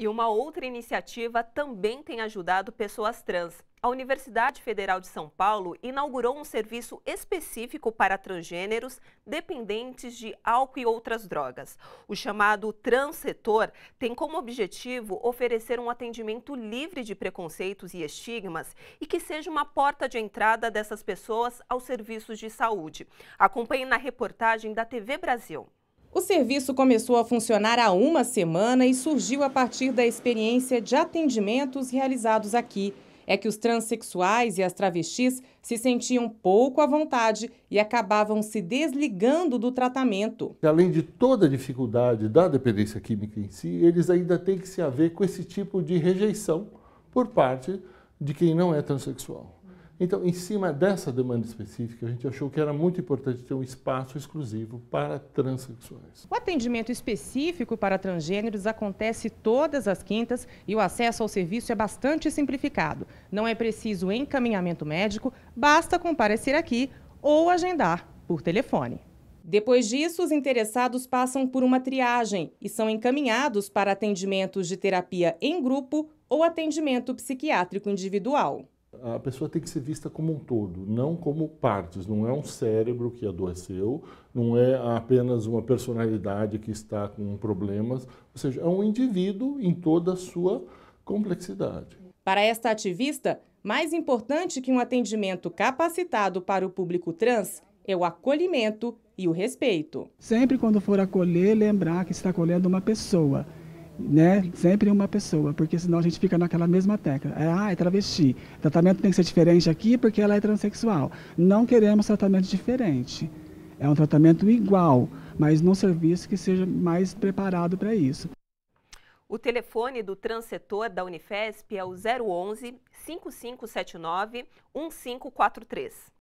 E uma outra iniciativa também tem ajudado pessoas trans. A Universidade Federal de São Paulo inaugurou um serviço específico para transgêneros dependentes de álcool e outras drogas. O chamado Transsetor tem como objetivo oferecer um atendimento livre de preconceitos e estigmas e que seja uma porta de entrada dessas pessoas aos serviços de saúde. Acompanhe na reportagem da TV Brasil. O serviço começou a funcionar há uma semana e surgiu a partir da experiência de atendimentos realizados aqui. É que os transexuais e as travestis se sentiam pouco à vontade e acabavam se desligando do tratamento. Além de toda a dificuldade da dependência química em si, eles ainda têm que se haver com esse tipo de rejeição por parte de quem não é transexual. Então, em cima dessa demanda específica, a gente achou que era muito importante ter um espaço exclusivo para transexuais. O atendimento específico para transgêneros acontece todas as quintas e o acesso ao serviço é bastante simplificado. Não é preciso encaminhamento médico, basta comparecer aqui ou agendar por telefone. Depois disso, os interessados passam por uma triagem e são encaminhados para atendimentos de terapia em grupo ou atendimento psiquiátrico individual a pessoa tem que ser vista como um todo, não como partes. Não é um cérebro que adoeceu, não é apenas uma personalidade que está com problemas. Ou seja, é um indivíduo em toda a sua complexidade. Para esta ativista, mais importante que um atendimento capacitado para o público trans é o acolhimento e o respeito. Sempre quando for acolher, lembrar que está acolhendo uma pessoa né? Sempre uma pessoa, porque senão a gente fica naquela mesma tecla. É, ah, é travesti. O tratamento tem que ser diferente aqui porque ela é transexual. Não queremos tratamento diferente. É um tratamento igual, mas num serviço que seja mais preparado para isso. O telefone do transetor da Unifesp é o 011 5579 1543.